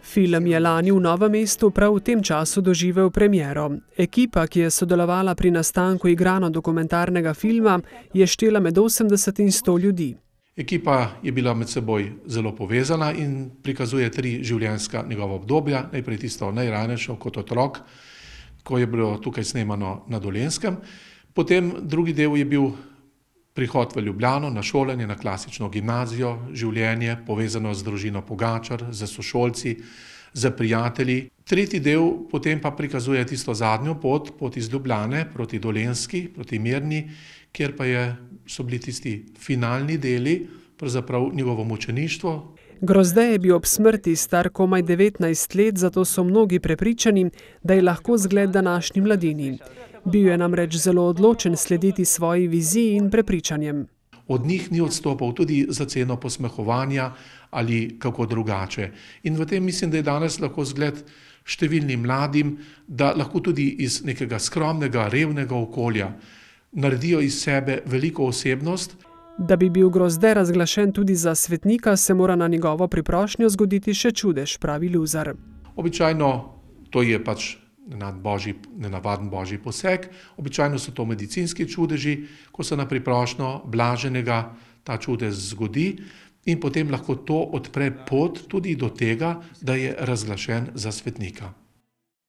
Film je lani v Novem mestu prav v tem času doživel premiero. Ekipa, ki je sodelovala pri nastanku igrano dokumentarnega filma, je štela med 80 in 100 ljudi. Ekipa je bila med seboj zelo povezana in prikazuje tri življenjska njegova obdobja. Najprej tisto najranejšo kot otrok, ko je bilo tukaj snemano na Dolenskem. Potem drugi del je bil Prihod v Ljubljano, na šolanje, na klasično gimnazijo, življenje povezano z družino Pogačar, z sošolci, z prijatelji. Tretji del potem pa prikazuje tisto zadnjo pot, pot iz Ljubljane proti Dolenski, proti Mirni, kjer pa je, so bili tisti finalni deli, pravzaprav njegovo mučeništvo. Grozdej je bil ob smrti star komaj 19 let, zato so mnogi prepričani, da je lahko zgled današnji mladini. Bil je namreč zelo odločen slediti svoji viziji in prepričanjem. Od njih ni odstopal tudi za ceno posmehovanja ali kako drugače. In v tem mislim, da je danes lahko zgled številnim mladim, da lahko tudi iz nekega skromnega, revnega okolja naredijo iz sebe veliko osebnost. Da bi bil grozde razglašen tudi za svetnika, se mora na njegovo priprošnjo zgoditi še čudež, pravi Luzar. Običajno to je pač Božji, nenavaden božji poseg, običajno so to medicinski čudeži, ko se na priprošno blaženega ta čudež zgodi in potem lahko to odpre pot tudi do tega, da je razglašen za svetnika.